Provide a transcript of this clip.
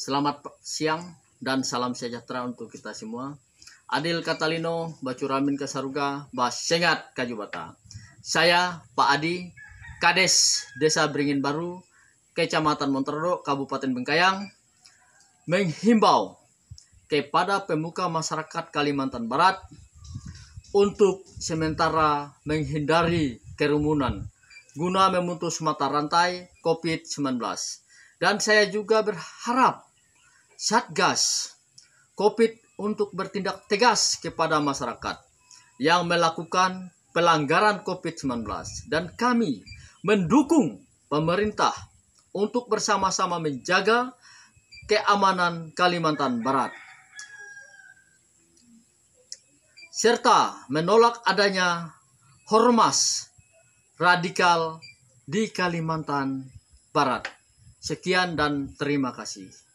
Selamat siang dan salam sejahtera untuk kita semua. Adil Katalino, Bacuramin Kasaruga, Basengat Kajubata. Saya Pak Adi, Kades Desa Beringin Baru, Kecamatan Monterdo, Kabupaten Bengkayang, menghimbau kepada pemuka masyarakat Kalimantan Barat untuk sementara menghindari kerumunan guna memutus mata rantai COVID-19. Dan saya juga berharap Satgas COVID untuk bertindak tegas kepada masyarakat yang melakukan pelanggaran COVID-19 dan kami mendukung pemerintah untuk bersama-sama menjaga keamanan Kalimantan Barat serta menolak adanya hormas radikal di Kalimantan Barat. Sekian dan terima kasih.